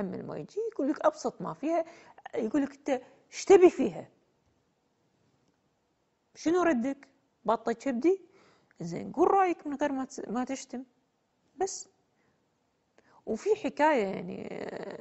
هم الماء يجي يقول لك أبسط ما فيها يقول لك أنت تبي فيها شنو ردك؟ بطة كبدي؟ زين قول رأيك من غير ما تشتم بس وفي حكاية يعني آه،